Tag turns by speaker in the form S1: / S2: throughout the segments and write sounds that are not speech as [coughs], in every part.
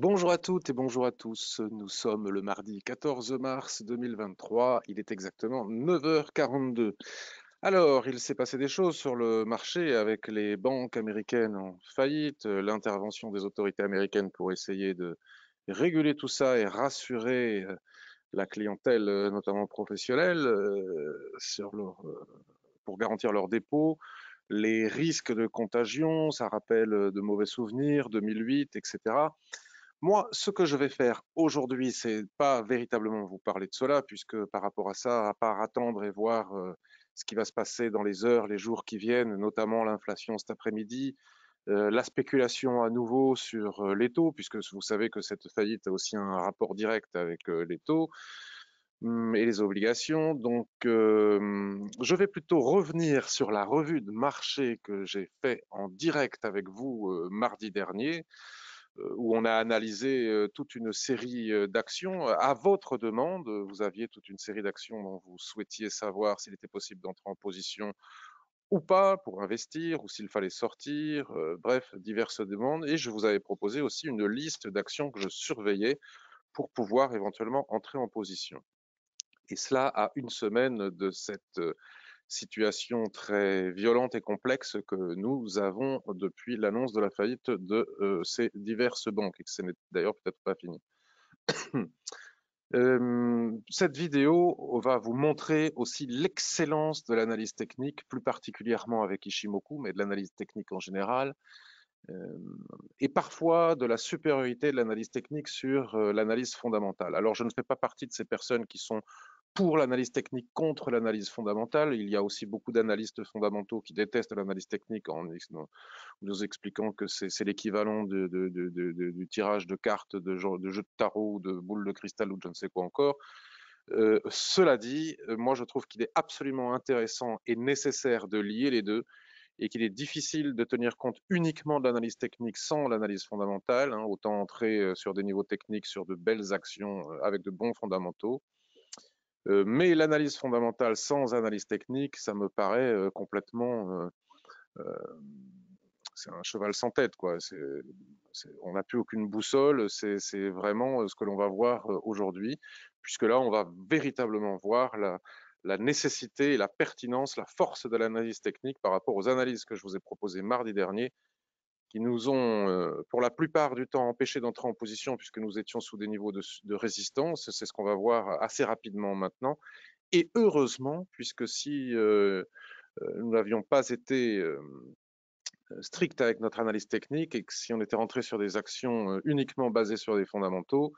S1: Bonjour à toutes et bonjour à tous. Nous sommes le mardi 14 mars 2023. Il est exactement 9h42. Alors, il s'est passé des choses sur le marché avec les banques américaines en faillite, euh, l'intervention des autorités américaines pour essayer de réguler tout ça et rassurer euh, la clientèle, euh, notamment professionnelle, pour garantir leurs dépôts les risques de contagion, ça rappelle de mauvais souvenirs, 2008, etc. Moi, ce que je vais faire aujourd'hui, c'est pas véritablement vous parler de cela, puisque par rapport à ça, à part attendre et voir ce qui va se passer dans les heures, les jours qui viennent, notamment l'inflation cet après-midi, la spéculation à nouveau sur les taux, puisque vous savez que cette faillite a aussi un rapport direct avec les taux mmh, et les obligations. Donc, je vais plutôt revenir sur la revue de marché que j'ai fait en direct avec vous mardi dernier. Euh, où on a analysé euh, toute une série euh, d'actions. À votre demande, vous aviez toute une série d'actions dont vous souhaitiez savoir s'il était possible d'entrer en position ou pas pour investir, ou s'il fallait sortir, bref, diverses demandes. Et je vous avais proposé aussi une liste d'actions que je surveillais pour pouvoir éventuellement entrer en position. Et cela à une semaine de cette situation très violente et complexe que nous avons depuis l'annonce de la faillite de euh, ces diverses banques, et que ce n'est d'ailleurs peut-être pas fini. [coughs] cette vidéo va vous montrer aussi l'excellence de l'analyse technique, plus particulièrement avec Ishimoku, mais de l'analyse technique en général, et parfois de la supériorité de l'analyse technique sur euh, l'analyse fondamentale. Alors je ne fais pas partie de ces personnes qui sont pour l'analyse technique contre l'analyse fondamentale. Il y a aussi beaucoup d'analystes fondamentaux qui détestent l'analyse technique en nous expliquant que c'est l'équivalent de, du tirage de cartes, de, jeux de tarot, de boules de cristal ou de je ne sais quoi encore. Euh, cela dit, euh, moi je trouve qu'il est absolument intéressant et nécessaire de lier les deux et qu'il est difficile de tenir compte uniquement de l'analyse technique sans l'analyse fondamentale. Hein, autant entrer euh, sur des niveaux techniques, sur de belles actions avec de bons fondamentaux. Euh, mais l'analyse fondamentale sans analyse technique, ça me paraît euh, complètement euh, c'est un cheval sans tête. Quoi. on n'a plus aucune boussole. C'est vraiment ce que l'on va voir aujourd'hui, puisque là, on va véritablement voir la, la nécessité, la pertinence, la force de l'analyse technique par rapport aux analyses que je vous ai proposées mardi dernier qui nous ont, euh, pour la plupart du temps, empêchés d'entrer en position puisque nous étions sous des niveaux de, résistance. C'est ce qu'on va voir assez rapidement maintenant. Et heureusement, puisque si euh, euh, nous n'avions pas été stricts avec notre analyse technique et que si on était rentré sur des actions uniquement basées sur des fondamentaux,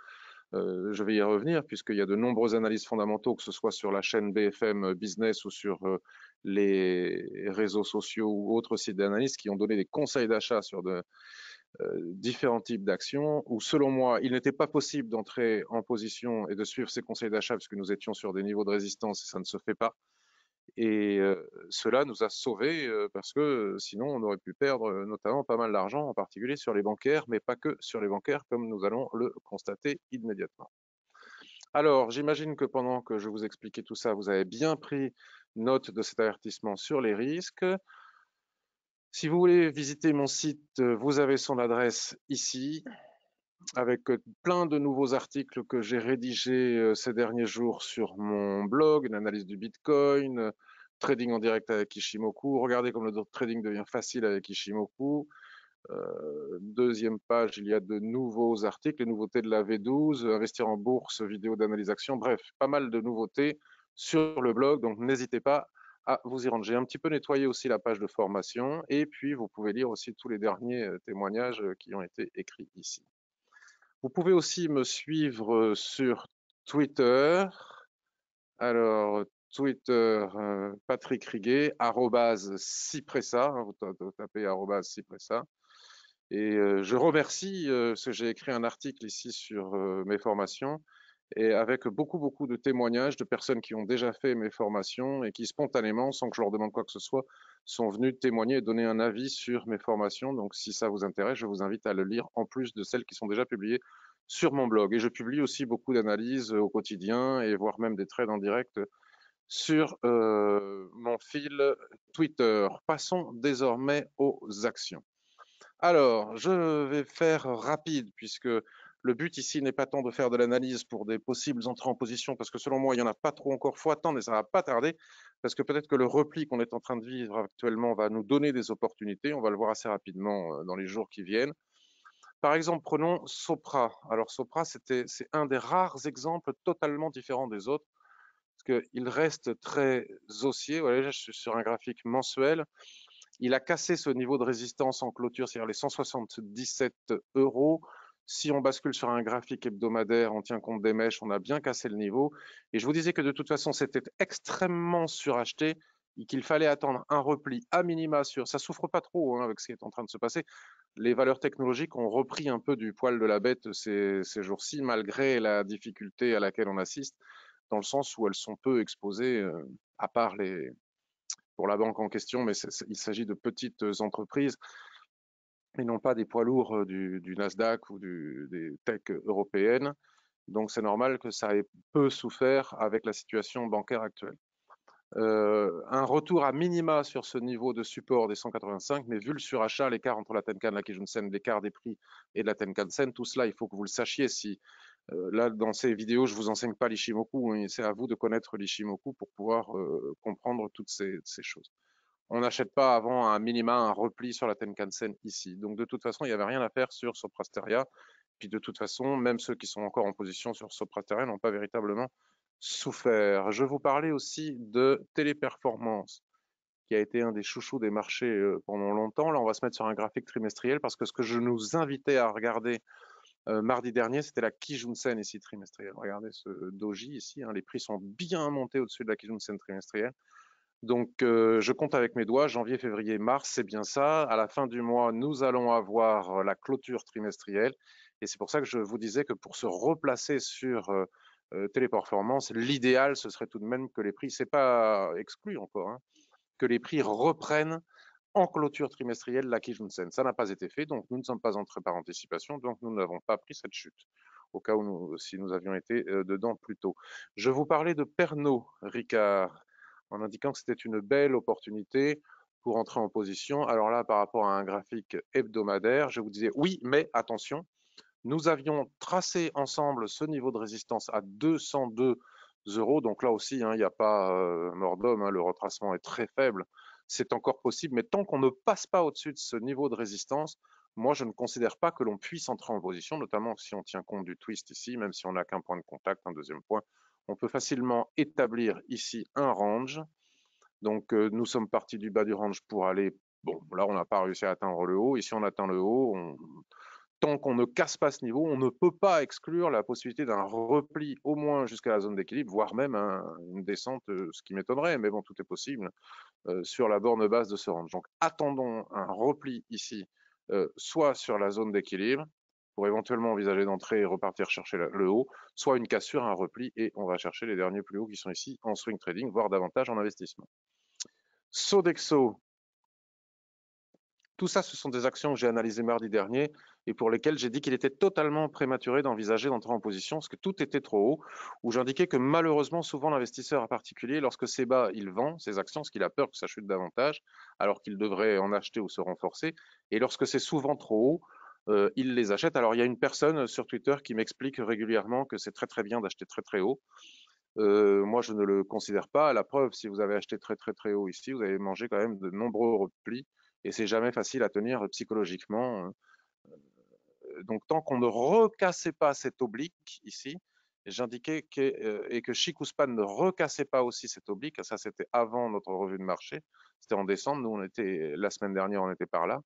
S1: euh, je vais y revenir puisqu'il y a de nombreux analyses fondamentaux, que ce soit sur la chaîne BFM euh, Business ou sur euh, les réseaux sociaux ou autres sites d'analyse qui ont donné des conseils d'achat sur différents types d'actions où, selon moi, il n'était pas possible d'entrer en position et de suivre ces conseils d'achat puisque nous étions sur des niveaux de résistance et ça ne se fait pas. Et cela nous a sauvés parce que sinon on aurait pu perdre notamment pas mal d'argent, en particulier sur les bancaires, mais pas que sur les bancaires, comme nous allons le constater immédiatement. Alors, j'imagine que pendant que je vous expliquais tout ça, vous avez bien pris note de cet avertissement sur les risques. Si vous voulez visiter mon site, vous avez son adresse ici avec plein de nouveaux articles que j'ai rédigés ces derniers jours sur mon blog, une analyse du Bitcoin, trading en direct avec Ishimoku. Regardez comme le trading devient facile avec Ishimoku. deuxième page, il y a de nouveaux articles, les nouveautés de la V12, investir en bourse, vidéo d'analyse action, bref, pas mal de nouveautés sur le blog. Donc n'hésitez pas à vous y rendre. J'ai un petit peu nettoyé aussi la page de formation et puis vous pouvez lire aussi tous les derniers témoignages qui ont été écrits ici. Vous pouvez aussi me suivre euh, sur Twitter. Alors, Twitter, euh, Patrick Riguet, arrobase hein, vous tapez arrobase Et euh, je remercie, parce que j'ai écrit un article ici sur mes formations, et avec beaucoup, beaucoup de témoignages de personnes qui ont déjà fait mes formations et qui spontanément, sans que je leur demande quoi que ce soit, sont venus témoigner et donner un avis sur mes formations. Donc, si ça vous intéresse, je vous invite à le lire en plus de celles qui sont déjà publiées sur mon blog. Et je publie aussi beaucoup d'analyses euh, au quotidien et voire même des trades en direct sur euh, mon fil Twitter. Passons désormais aux actions. Alors, je vais faire rapide puisque le but ici n'est pas tant de faire de l'analyse pour des possibles entrées en position, parce que selon moi, il n'y en a pas trop encore. fois faut attendre et ça ne va pas tarder, parce que peut-être que le repli qu'on est en train de vivre actuellement va nous donner des opportunités. On va le voir assez rapidement euh, dans les jours qui viennent. Par exemple, prenons Sopra. Alors Sopra, c'est un des rares exemples totalement différents des autres, parce qu'il reste très haussier. Voilà, je suis sur un graphique mensuel. Il a cassé ce niveau de résistance en clôture, c'est-à-dire les 177 euros. Si on bascule sur un graphique hebdomadaire, on tient compte des mèches, on a bien cassé le niveau. Et je vous disais que de toute façon, c'était extrêmement suracheté et qu'il fallait attendre un repli à minima sur. Ça souffre pas trop hein, avec ce qui est en train de se passer. Les valeurs technologiques ont repris un peu du poil de la bête ces, jours-ci, malgré la difficulté à laquelle on assiste, dans le sens où elles sont peu exposées, euh, à part pour la banque en question, mais il s'agit de petites entreprises et non pas des poids lourds du, Nasdaq ou des techs européennes. Donc c'est normal que ça ait peu souffert avec la situation bancaire actuelle. un retour à minima sur ce niveau de support des 185, mais vu le surachat, l'écart entre la Tenkan, la Kijunsen, l'écart des prix et la Tenkan-sen, tout cela, il faut que vous le sachiez. Si Là, dans ces vidéos, je vous enseigne pas l'Ishimoku, hein, c'est à vous de connaître l'Ishimoku pour pouvoir comprendre toutes ces choses on n'achète pas avant un minima, un repli sur la Tenkan-sen ici. Donc de toute façon, il n'y avait rien à faire sur Soprasteria. Puis de toute façon, même ceux qui sont encore en position sur Soprasteria n'ont pas véritablement souffert. Je vous parlais aussi de téléperformance, qui a été un des chouchous des marchés euh, pendant longtemps. Là, on va se mettre sur un graphique trimestriel parce que ce que je nous invitais à regarder euh, mardi dernier, c'était la Kijun Sen ici trimestrielle. Regardez ce euh, doji ici, hein. les prix sont bien montés au-dessus de la Kijun Sen trimestrielle. Donc, euh, je compte avec mes doigts, janvier, février, mars, c'est bien ça. À la fin du mois, nous allons avoir euh, la clôture trimestrielle. Et c'est pour ça que je vous disais que pour se replacer sur euh, Téléperformance, l'idéal, ce serait tout de même que les prix, c'est pas exclu encore, hein, que les prix reprennent en clôture trimestrielle la Kijunsen. Ça n'a pas été fait, donc nous ne sommes pas entrés par anticipation, donc nous n'avons pas pris cette chute au cas où si nous avions été dedans plus tôt. Je vous parlais de Pernod Ricard en indiquant que c'était une belle opportunité pour entrer en position. Alors là, par rapport à un graphique hebdomadaire, je vous disais oui, mais attention, nous avions tracé ensemble ce niveau de résistance à 202 euros. Donc là aussi, hein, il n'y a pas euh, mort d'homme, hein, le retracement est très faible. C'est encore possible, mais tant qu'on ne passe pas au-dessus de ce niveau de résistance, moi, je ne considère pas que l'on puisse entrer en position, notamment si on tient compte du twist ici, même si on n'a qu'un point de contact, un deuxième point, on peut facilement établir ici un range. Donc, euh, nous sommes partis du bas du range pour aller. Bon, là, on n'a pas réussi à atteindre le haut. Ici, on atteint le haut. Tant qu'on ne casse pas ce niveau, on ne peut pas exclure la possibilité d'un repli au moins jusqu'à la zone d'équilibre, voire même une descente, euh, ce qui m'étonnerait, mais bon, tout est possible, euh, sur la borne basse de ce range. Donc, attendons un repli ici, soit sur la zone d'équilibre, pour éventuellement envisager d'entrer et repartir chercher le haut, soit une cassure, un repli, et on va chercher les derniers plus hauts qui sont ici en swing trading, voire davantage en investissement. Sodexo, tout ça, ce sont des actions que j'ai analysées mardi dernier et pour lesquelles j'ai dit qu'il était totalement prématuré d'envisager d'entrer en position parce que tout était trop haut, où j'indiquais que malheureusement, souvent, l'investisseur en particulier, lorsque c'est bas, il vend ses actions parce qu'il a peur que ça chute davantage, alors qu'il devrait en acheter ou se renforcer. Et lorsque c'est souvent trop haut, euh, il les achètent. Alors il y a une personne sur Twitter qui m'explique régulièrement que c'est très très bien d'acheter très très haut. Euh, moi, je ne le considère pas. La preuve, si vous avez acheté très très très haut ici, vous avez mangé quand même de nombreux replis et c'est jamais facile à tenir psychologiquement. Euh, donc, tant qu'on ne recassait pas cet oblique ici, j'indiquais que, et que Chicouspan ne recassait pas aussi cet oblique, ça c'était avant notre revue de marché, c'était en décembre, nous on était, la semaine dernière on était par là,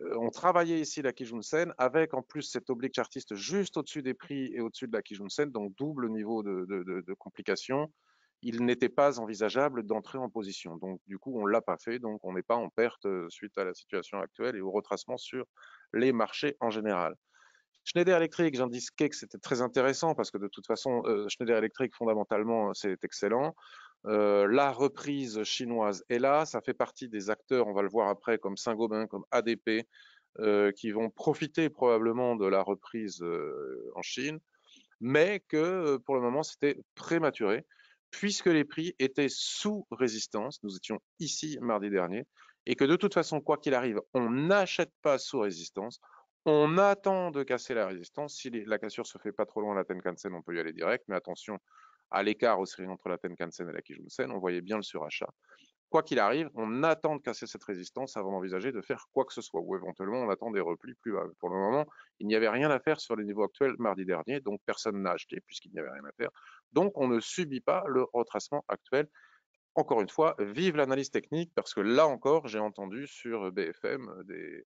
S1: euh, on travaillait ici la Kijunsen avec en plus cet oblique chartiste juste au-dessus des prix et au-dessus de la Kijunsen, donc double niveau de, de, complications. Il n'était pas envisageable d'entrer en position. Donc, du coup, on ne l'a pas fait. Donc, on n'est pas en perte euh, suite à la situation actuelle et au retracement sur les marchés en général. Schneider Electric, dis que c'était très intéressant parce que de toute façon, euh, Schneider Electric, fondamentalement, c'est excellent. Euh, la reprise chinoise est là, ça fait partie des acteurs, on va le voir après, comme Saint-Gobain, comme ADP, euh, qui vont profiter probablement de la reprise euh, en Chine, mais que pour le moment c'était prématuré, puisque les prix étaient sous résistance, nous étions ici mardi dernier, et que de toute façon, quoi qu'il arrive, on n'achète pas sous résistance, on attend de casser la résistance. Si la cassure se fait pas trop loin, la Tenkan-sen, on peut y aller direct, mais attention, à l'écart aussi entre la Tenkan-sen et la Kijun-sen, on voyait bien le surachat. Quoi qu'il arrive, on attend de casser cette résistance avant d'envisager de faire quoi que ce soit, ou éventuellement on attend des replis plus bas. Pour le moment, il n'y avait rien à faire sur les niveaux actuels mardi dernier, donc personne n'a acheté puisqu'il n'y avait rien à faire. Donc on ne subit pas le retracement actuel encore une fois, vive l'analyse technique, parce que là encore, j'ai entendu sur BFM des,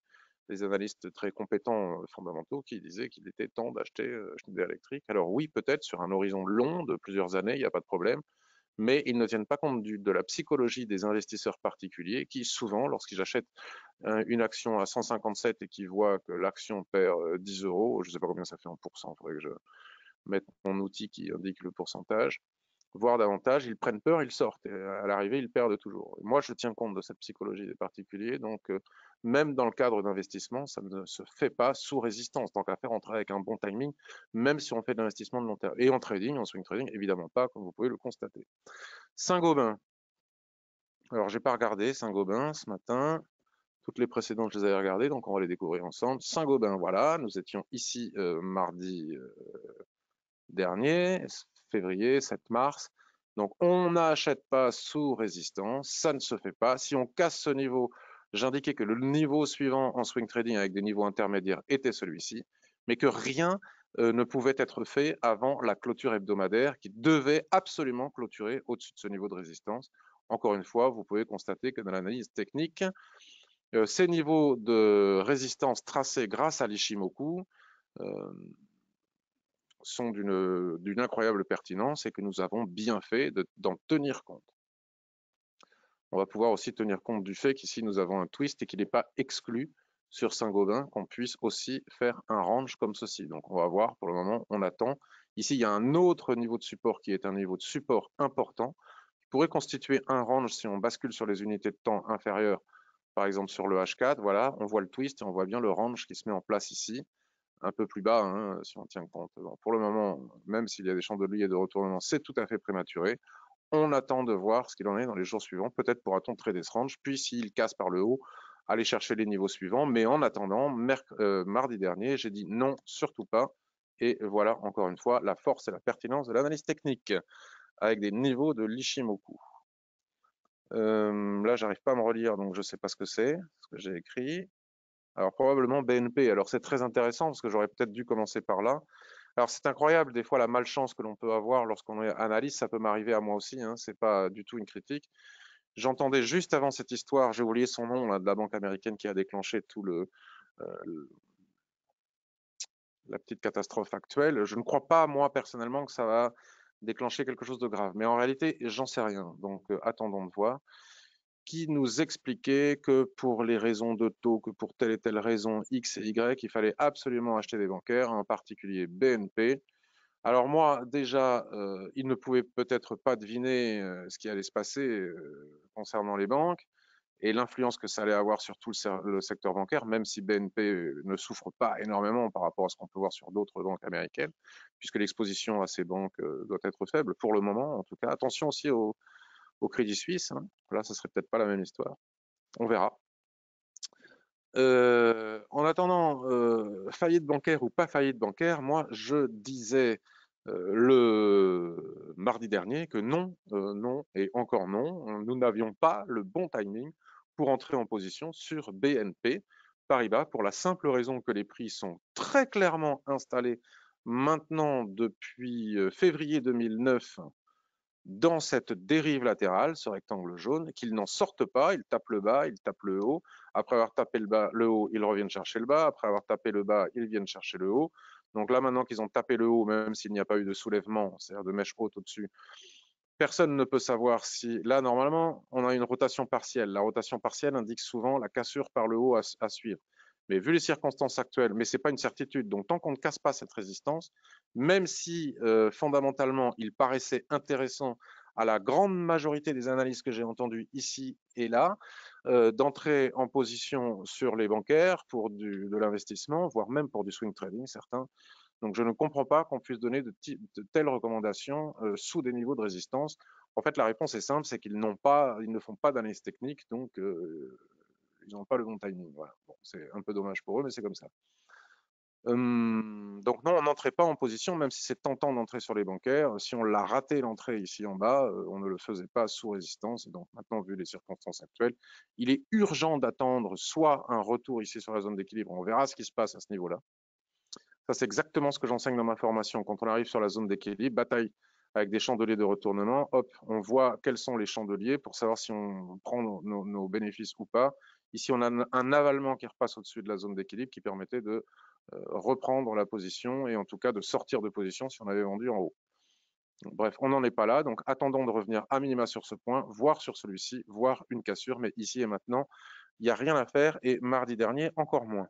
S1: des analystes très compétents euh, fondamentaux qui disaient qu'il était temps d'acheter euh, Schneider Electric. Alors oui, peut-être sur un horizon long de plusieurs années, il n'y a pas de problème, mais ils ne tiennent pas compte de la psychologie des investisseurs particuliers qui, souvent, lorsqu'ils achètent une action à 157 et qu'ils voient que l'action perd 10 euh, euros, je ne sais pas combien ça fait en pourcent, il faudrait que je mette mon outil qui indique le pourcentage, voire davantage, ils prennent peur, ils sortent. Euh, à l'arrivée, ils perdent toujours. moi, je tiens compte de cette psychologie des particuliers. Donc, euh, même dans le cadre d'investissement, ça ne se fait pas sous résistance. Tant qu'à faire, on travaille avec un bon timing, même si on fait de l'investissement de long terme. Et en trading, en swing trading, évidemment pas, comme vous pouvez le constater. Saint-Gobain. Alors, je n'ai pas regardé Saint-Gobain ce matin. Toutes les précédentes, je les avais regardées, donc on va les découvrir ensemble. Saint-Gobain, voilà, nous étions ici euh, mardi dernier février, 7 mars. Donc, on n'achète pas sous résistance, ça ne se fait pas. Si on casse ce niveau, j'indiquais que le niveau suivant en swing trading avec des niveaux intermédiaires était celui-ci, mais que rien euh, ne pouvait être fait avant la clôture hebdomadaire qui devait absolument clôturer au-dessus de ce niveau de résistance. Encore une fois, vous pouvez constater que dans l'analyse technique, euh, ces niveaux de résistance tracés grâce à l'Ishimoku, euh, sont d'une incroyable pertinence et que nous avons bien fait d'en tenir compte. On va pouvoir aussi tenir compte du fait qu'ici nous avons un twist et qu'il n'est pas exclu sur Saint-Gobain qu'on puisse aussi faire un range comme ceci. Donc on va voir, pour le moment on attend. Ici il y a un autre niveau de support qui est un niveau de support important qui pourrait constituer un range si on bascule sur les unités de temps inférieures, par exemple sur le H4. Voilà, on voit le twist et on voit bien le range qui se met en place ici un peu plus bas, hein, si on tient compte. pour le moment, même s'il y a des chances de lui et de retournement, c'est tout à fait prématuré. On attend de voir ce qu'il en est dans les jours suivants. Peut-être pourra-t-on trader ce range, puis s'il casse par le haut, aller chercher les niveaux suivants. Mais en attendant, euh, mardi dernier, j'ai dit non, surtout pas. Et voilà, encore une fois, la force et la pertinence de l'analyse technique avec des niveaux de l'Ishimoku. Là, euh, là, j'arrive pas à me relire, donc je ne sais pas ce que c'est, ce que j'ai écrit. Alors probablement BNP. Alors c'est très intéressant parce que j'aurais peut-être dû commencer par là. Alors c'est incroyable des fois la malchance que l'on peut avoir lorsqu'on est analyste, ça peut m'arriver à moi aussi, hein, c'est pas du tout une critique. J'entendais juste avant cette histoire, j'ai oublié son nom de la banque américaine qui a déclenché tout euh, le, la petite catastrophe actuelle. Je ne crois pas, moi, personnellement, que ça va déclencher quelque chose de grave. Mais en réalité, j'en sais rien. Donc, euh, attendons de voir qui nous expliquait que pour les raisons de taux, que pour telle et telle raison X et Y, il fallait absolument acheter des bancaires, en particulier BNP. Alors moi, déjà, ils euh, il ne pouvait peut-être pas deviner euh, ce qui allait se passer euh, concernant les banques et l'influence que ça allait avoir sur tout le, le, secteur bancaire, même si BNP ne souffre pas énormément par rapport à ce qu'on peut voir sur d'autres banques américaines, puisque l'exposition à ces banques doit être faible pour le moment, en tout cas. Attention aussi aux, au Crédit Suisse. Hein. Là, ce serait peut-être pas la même histoire. On verra. Euh, en attendant, euh, faillite bancaire ou pas faillite bancaire, moi, je disais euh, le mardi dernier que non, euh, non et encore non, nous n'avions pas le bon timing pour entrer en position sur BNP Paribas pour la simple raison que les prix sont très clairement installés maintenant depuis février 2009 dans cette dérive latérale, ce rectangle jaune, qu'ils n'en sortent pas, ils tapent le bas, ils tapent le haut, après avoir tapé le, bas, le haut, ils reviennent chercher le bas, après avoir tapé le bas, ils viennent chercher le haut. Donc là, maintenant qu'ils ont tapé le haut, même s'il n'y a pas eu de soulèvement, c'est-à-dire de mèche haute au-dessus, personne ne peut savoir si... Là, normalement, on a une rotation partielle. La rotation partielle indique souvent la cassure par le haut à suivre. Mais vu les circonstances actuelles, mais ce n'est pas une certitude. Donc, tant qu'on ne casse pas cette résistance, même si euh, fondamentalement, il paraissait intéressant à la grande majorité des analyses que j'ai entendues ici et là, euh, d'entrer en position sur les bancaires pour du, de l'investissement, voire même pour du swing trading, certains. Donc, je ne comprends pas qu'on puisse donner de, telles recommandations euh, sous des niveaux de résistance. En fait, la réponse est simple, c'est qu'ils n'ont pas, ils ne font pas d'analyse technique, donc ils n'ont pas le bon timing. c'est un peu dommage pour eux, mais c'est comme ça. Hum, donc non, on n'entrait pas en position, même si c'est tentant d'entrer sur les bancaires. Si on l'a raté l'entrée ici en bas, euh, on ne le faisait pas sous résistance. Et donc maintenant, vu les circonstances actuelles, il est urgent d'attendre soit un retour ici sur la zone d'équilibre. On verra ce qui se passe à ce niveau-là. Ça, c'est exactement ce que j'enseigne dans ma formation. Quand on arrive sur la zone d'équilibre, bataille avec des chandeliers de retournement, hop, on voit quels sont les chandeliers pour savoir si on prend nos bénéfices ou pas. Ici, on a un avalement qui repasse au-dessus de la zone d'équilibre qui permettait de euh, reprendre la position et en tout cas de sortir de position si on avait vendu en haut. bref, on n'en est pas là, donc attendons de revenir à minima sur ce point, voire sur celui-ci, voir une cassure, mais ici et maintenant, il n'y a rien à faire et mardi dernier, encore moins.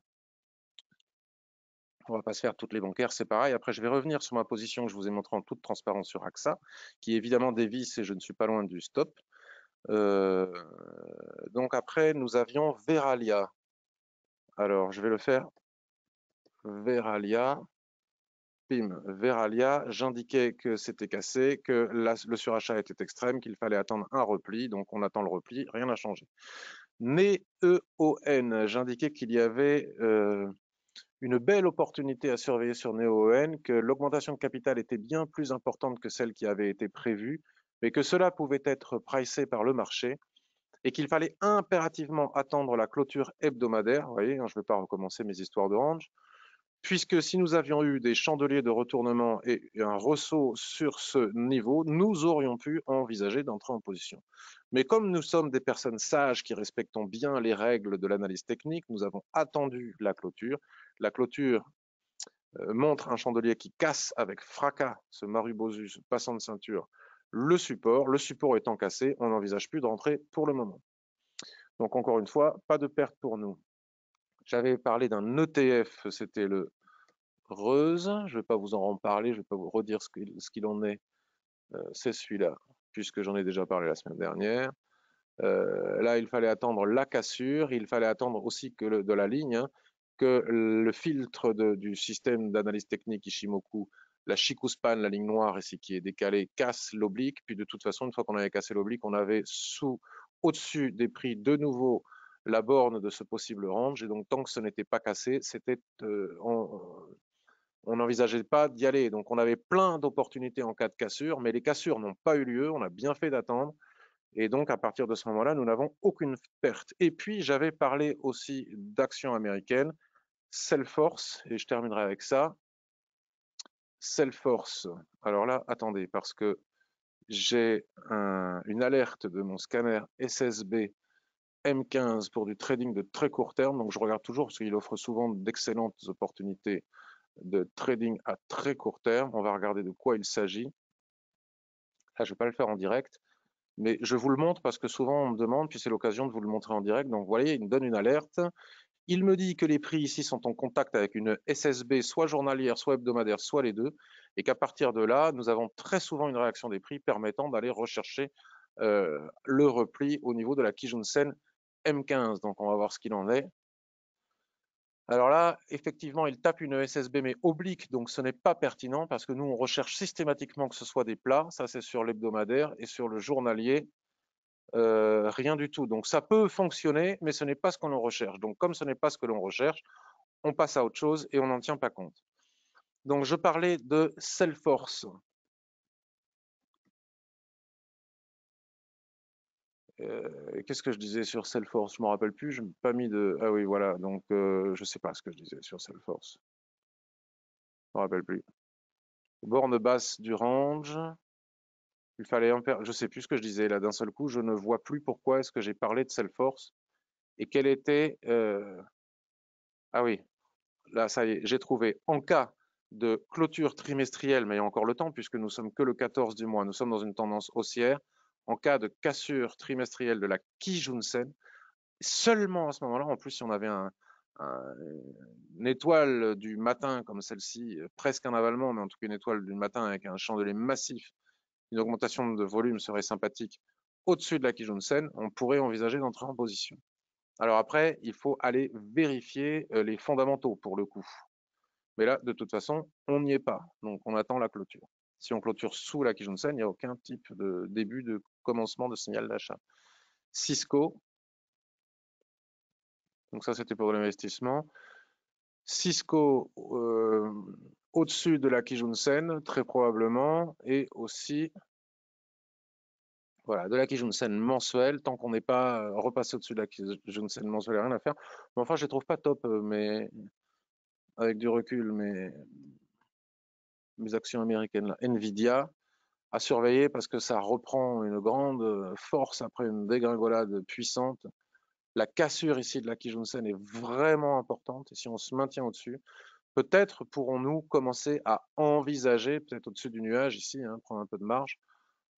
S1: On ne va pas se faire toutes les bancaires, c'est pareil. Après, je vais revenir sur ma position que je vous ai montrée en toute transparence sur AXA, qui évidemment dévisse et je ne suis pas loin du stop. Euh, donc après, nous avions Veralia. Alors, je vais le faire. Veralia. Pim, Veralia. J'indiquais que c'était cassé, que le surachat était extrême, qu'il fallait attendre un repli. Donc, on attend le repli. Rien n'a changé. NeoN. J'indiquais qu'il y avait euh, une belle opportunité à surveiller sur NEON, e que l'augmentation de capital était bien plus importante que celle qui avait été prévue mais que cela pouvait être pricé par le marché et qu'il fallait impérativement attendre la clôture hebdomadaire. Vous voyez, hein, je ne vais pas recommencer mes histoires d'Orange, puisque si nous avions eu des chandeliers de retournement et un ressaut sur ce niveau, nous aurions pu envisager d'entrer en position. Mais comme nous sommes des personnes sages qui respectons bien les règles de l'analyse technique, nous avons attendu la clôture. La clôture euh, montre un chandelier qui casse avec fracas ce marubosus passant de ceinture le support. Le support étant cassé, on n'envisage plus de rentrer pour le moment. Donc encore une fois, pas de perte pour nous. J'avais parlé d'un ETF, c'était le Reuse. Je ne vais pas vous en reparler, je ne vais pas vous redire ce qu'il en est. Euh, c'est celui-là, puisque j'en ai déjà parlé la semaine dernière. Euh, là, il fallait attendre la cassure, il fallait attendre aussi que le, de la ligne, hein, que le filtre du système d'analyse technique Ishimoku la Span, la ligne noire ici qui est décalée, casse l'oblique. Puis de toute façon, une fois qu'on avait cassé l'oblique, on avait sous, au-dessus des prix de nouveau la borne de ce possible range. Et donc, tant que ce n'était pas cassé, c'était, euh, on n'envisageait pas d'y aller. Donc, on avait plein d'opportunités en cas de cassure, mais les cassures n'ont pas eu lieu. On a bien fait d'attendre. Et donc, à partir de ce moment-là, nous n'avons aucune perte. Et puis, j'avais parlé aussi d'actions américaines, Force, et je terminerai avec ça. Force, Alors là, attendez, parce que j'ai une alerte de mon scanner SSB M15 pour du trading de très court terme. Donc, je regarde toujours parce qu'il offre souvent d'excellentes opportunités de trading à très court terme. On va regarder de quoi il s'agit. Là, je ne vais pas le faire en direct, mais je vous le montre parce que souvent on me demande, puis c'est l'occasion de vous le montrer en direct. Donc, vous voyez, il me donne une alerte. Il me dit que les prix ici sont en contact avec une SSB, soit journalière, soit hebdomadaire, soit les deux, et qu'à partir de là, nous avons très souvent une réaction des prix permettant d'aller rechercher euh, le repli au niveau de la Kijunsen M15. Donc, on va voir ce qu'il en est. Alors là, effectivement, il tape une SSB, mais oblique, donc ce n'est pas pertinent parce que nous, on recherche systématiquement que ce soit des plats, ça c'est sur l'hebdomadaire, et sur le journalier, euh, rien du tout. Donc ça peut fonctionner, mais ce n'est pas ce qu'on recherche. Donc comme ce n'est pas ce que l'on recherche, on passe à autre chose et on n'en tient pas compte. Donc je parlais de Salesforce. Euh, Qu'est-ce que je disais sur self-force, Je ne me rappelle plus, je pas mis de... Ah oui, voilà, donc euh, je ne sais pas ce que je disais sur Salesforce. Je ne me rappelle plus. Borne basse du range. Il fallait en faire. Je sais plus ce que je disais là d'un seul coup. Je ne vois plus pourquoi est-ce que j'ai parlé de force, et qu'elle était. Euh, ah oui, là ça y est, j'ai trouvé. En cas de clôture trimestrielle, mais il y a encore le temps puisque nous sommes que le 14 du mois, nous sommes dans une tendance haussière. En cas de cassure trimestrielle de la Kijunsen, seulement à ce moment-là, en plus si on avait un, une étoile du matin comme celle-ci, euh, presque un avalement, mais en tout cas une étoile du matin avec un chandelier massif une augmentation de volume serait sympathique au-dessus de la Sen, on pourrait envisager d'entrer en position. Alors après, il faut aller vérifier euh, les fondamentaux pour le coup. Mais là, de toute façon, on n'y est pas. Donc, on attend la clôture. Si on clôture sous la Sen, il n'y a aucun type de début de commencement de signal d'achat. Cisco. Donc ça, c'était pour l'investissement. Cisco, euh, au-dessus de la Kijunsen, très probablement, et aussi voilà, de la Kijunsen mensuelle, tant qu'on n'est pas euh, repassé au-dessus de la Kijunsen mensuelle, il n'y a rien à faire. Mais enfin, je ne trouve pas top, euh, mais avec du recul, mes, mes actions américaines, Nvidia, à surveiller parce que ça reprend une grande euh, force après une dégringolade puissante. La cassure ici de la Kijunsen est vraiment importante, et si on se maintient au-dessus, peut-être pourrons-nous commencer à envisager, peut-être au-dessus du nuage ici, hein, prendre un peu de marge,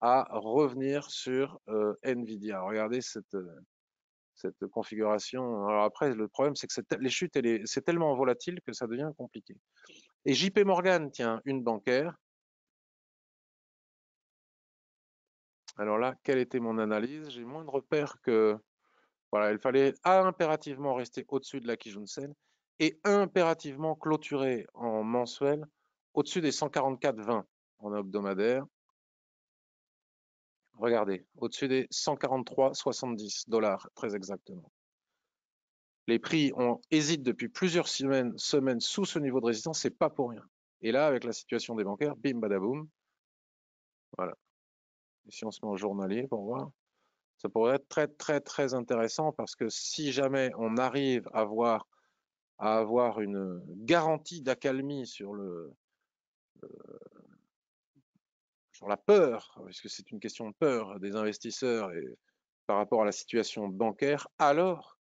S1: à revenir sur euh, NVIDIA. Regardez cette, euh, cette configuration. Alors après, le problème, c'est que les chutes, c'est tellement volatile que ça devient compliqué. Et JP Morgan, tiens, une bancaire. Alors là, quelle était mon analyse J'ai moins de repères que... Voilà, il fallait impérativement rester au-dessus de la Kijunsen est impérativement clôturé en mensuel au-dessus des 144,20 en hebdomadaire. Regardez, au-dessus des 143,70 dollars très exactement. Les prix ont hésite depuis plusieurs semaines, semaines sous ce niveau de résistance, c'est pas pour rien. Et là, avec la situation des bancaires, bim badaboum. Voilà. Et si on se met en journalier pour voir, ça pourrait être très très très intéressant parce que si jamais on arrive à voir à avoir une garantie d'accalmie sur le, euh, sur la peur, puisque c'est une question de peur des investisseurs et par rapport à la situation bancaire, alors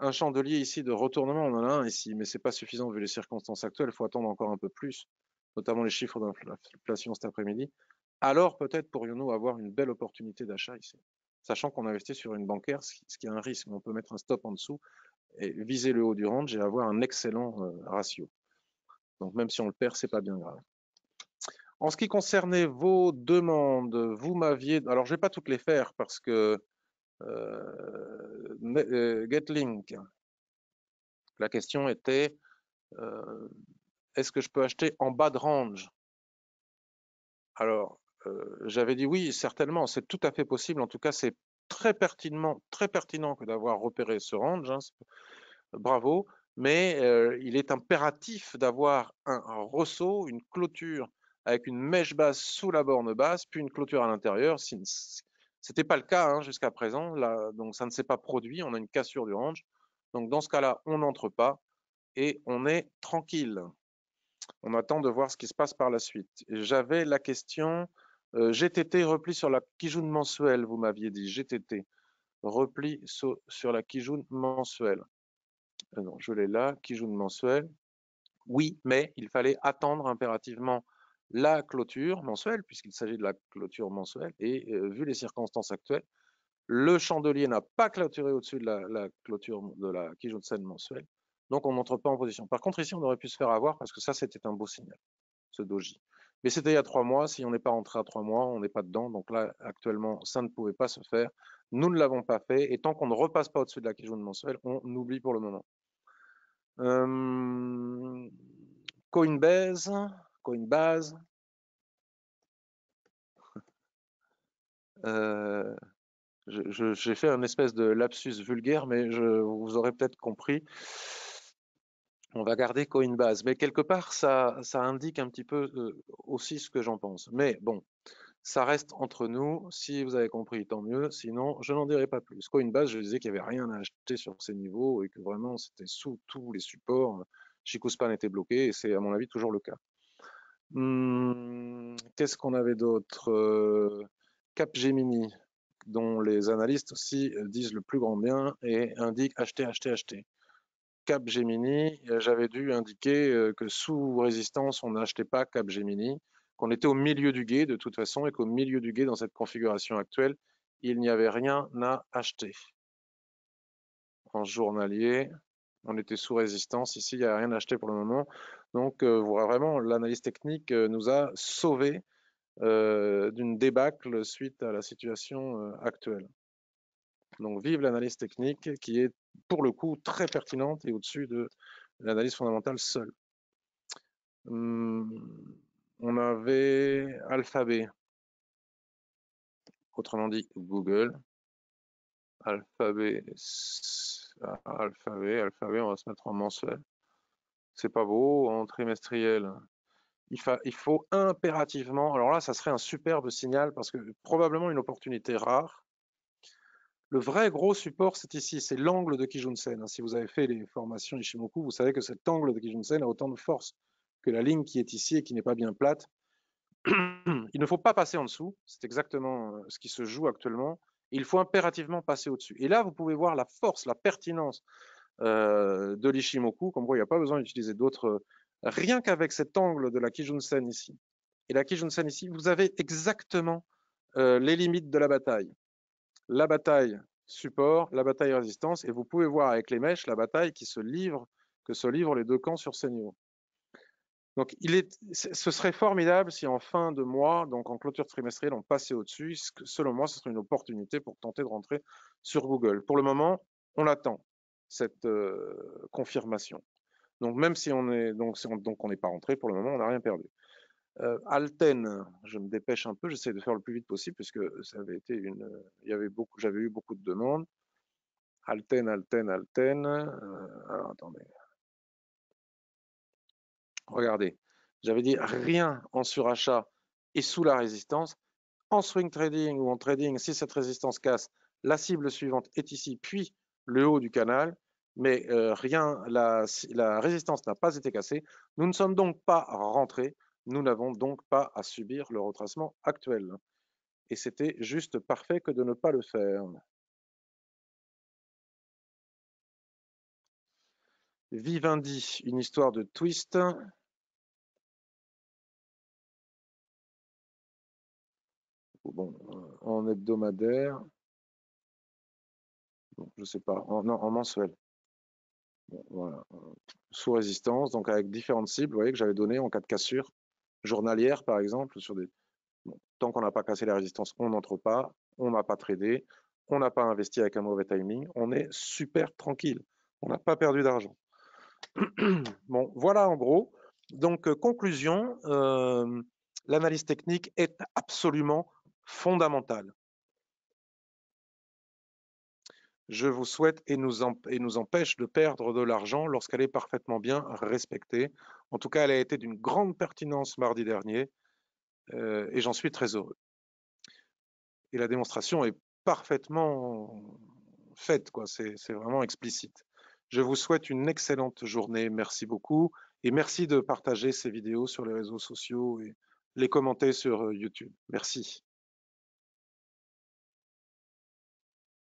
S1: un chandelier ici de retournement, on en a un ici, mais ce n'est pas suffisant vu les circonstances actuelles, il faut attendre encore un peu plus, notamment les chiffres d'inflation cet après-midi. Alors peut-être pourrions-nous avoir une belle opportunité d'achat ici, sachant qu'on investit sur une bancaire, ce qui est un risque, on peut mettre un stop en dessous viser le haut du range et avoir un excellent euh, ratio. Donc même si on le perd, c'est pas bien grave. En ce qui concernait vos demandes, vous m'aviez, alors je vais pas toutes les faire parce que euh, euh, GetLink, la question était est-ce que je peux acheter en bas de range Alors j'avais dit oui, certainement, c'est tout à fait possible. En tout cas, c'est très pertinent, très pertinent que d'avoir repéré ce range. Hein, bravo. Mais euh, il est impératif d'avoir un, un ressaut, une clôture avec une mèche basse sous la borne basse, puis une clôture à l'intérieur. Ce n'était pas le cas hein, jusqu'à présent. donc ça ne s'est pas produit. On a une cassure du range. Donc dans ce cas-là, on n'entre pas et on est tranquille. On attend de voir ce qui se passe par la suite. J'avais la question euh, GTT repli sur la Kijoun mensuelle, vous m'aviez dit. GTT repli sur la Kijoun mensuelle. Euh, non, je l'ai là, Kijoun mensuelle. Oui, mais il fallait attendre impérativement la clôture mensuelle, puisqu'il s'agit de la clôture mensuelle. Et euh, vu les circonstances actuelles, le chandelier n'a pas clôturé au-dessus de la, clôture de la scène mensuelle. Donc, on n'entre pas en position. Par contre, ici, on aurait pu se faire avoir parce que ça, c'était un beau signal, ce doji. Mais c'était il y a trois mois. Si on n'est pas rentré à trois mois, on n'est pas dedans. Donc là, actuellement, ça ne pouvait pas se faire. Nous ne l'avons pas fait. Et tant qu'on ne repasse pas au-dessus de la question mensuelle, on oublie pour le moment. Hum, Coinbase, Coinbase. [laughs] Euh, j'ai fait un espèce de lapsus vulgaire, mais je, vous aurez peut-être compris on va garder Coinbase. Mais quelque part, ça, indique un petit peu euh, aussi ce que j'en pense. Mais bon, ça reste entre nous. Si vous avez compris, tant mieux. Sinon, je n'en dirai pas plus. Coinbase, je disais qu'il n'y avait rien à acheter sur ces niveaux et que vraiment, c'était sous tous les supports. Chicospan était bloqué et c'est, à mon avis, toujours le cas. Hum, qu'est-ce qu'on avait d'autre euh, Capgemini, dont les analystes aussi euh, disent le plus grand bien et indiquent acheter, acheter, acheter. Cap Gemini, euh, j'avais dû indiquer euh, que sous résistance, on n'achetait pas Gemini, qu'on était au milieu du guet de toute façon et qu'au milieu du guet, dans cette configuration actuelle, il n'y avait rien à acheter. En journalier, on était sous résistance. Ici, il n'y a rien à acheter pour le moment. Donc, euh, voilà vraiment, l'analyse technique nous a sauvés d'une débâcle suite à la situation actuelle. Donc vive l'analyse technique qui est pour le coup très pertinente et au-dessus de l'analyse fondamentale seule. Hum, on avait Alphabet, autrement dit Google. Alphabet, Alphabet, Alphabet, on va se mettre en mensuel. C'est pas beau, en trimestriel. il faut impérativement, alors là, ça serait un superbe signal parce que probablement une opportunité rare le vrai gros support, c'est ici, c'est l'angle de Kijun-sen. Hein. Si vous avez fait les formations Ishimoku, vous savez que cet angle de Kijun-sen a autant de force que la ligne qui est ici et qui n'est pas bien plate. [clears throat] Il ne faut pas passer en dessous, c'est exactement euh, ce qui se joue actuellement. Il faut impérativement passer au-dessus. Et là, vous pouvez voir la force, la pertinence euh, de l'Ishimoku, comme quoi il n'y a pas besoin d'utiliser d'autres. Euh, rien qu'avec cet angle de la Kijun-sen ici et la Kijun-sen ici, vous avez exactement les limites de la bataille la bataille support, la bataille résistance, et vous pouvez voir avec les mèches la bataille qui se livre, que se livrent les deux camps sur ces niveaux. Donc, il est, ce serait formidable si en fin de mois, donc en clôture trimestrielle, on passait au-dessus. Selon moi, ce serait une opportunité pour tenter de rentrer sur Google. Pour le moment, on attend cette euh, confirmation. Donc, même si on n'est donc, on, pas rentré, pour le moment, on n'a rien perdu. Euh, Alten, je me dépêche un peu, j'essaie de faire le plus vite possible puisque ça avait été une, il y avait beaucoup, j'avais eu beaucoup de demandes. Alten, Alten, Alten. Euh, attendez. Regardez, j'avais dit rien en surachat et sous la résistance. En swing trading ou en trading, si cette résistance casse, la cible suivante est ici, puis le haut du canal mais euh, rien, la, la résistance n'a pas été cassée. Nous ne sommes donc pas rentrés, nous n'avons donc pas à subir le retracement actuel. Et c'était juste parfait que de ne pas le faire. Vivendi, une histoire de twist. Oh, bon, euh, en hebdomadaire. je ne sais pas, en, mensuel. Euh, sous résistance, donc avec différentes cibles, vous voyez, que j'avais donné en cas de cassure journalière, par exemple, sur des... tant qu'on n'a pas cassé la résistance, on n'entre pas, on n'a pas tradé, on n'a pas investi avec un mauvais timing, on est super tranquille, on n'a pas perdu d'argent. [clears throat] bon, voilà en gros. Donc, euh, conclusion, euh, l'analyse technique est absolument fondamentale je vous souhaite et nous, empêche de perdre de l'argent lorsqu'elle est parfaitement bien respectée. En tout cas, elle a été d'une grande pertinence mardi dernier euh, et j'en suis très heureux. Et la démonstration est parfaitement faite, quoi. C'est vraiment explicite. Je vous souhaite une excellente journée. Merci beaucoup et merci de partager ces vidéos sur les réseaux sociaux et les commenter sur euh, YouTube. Merci.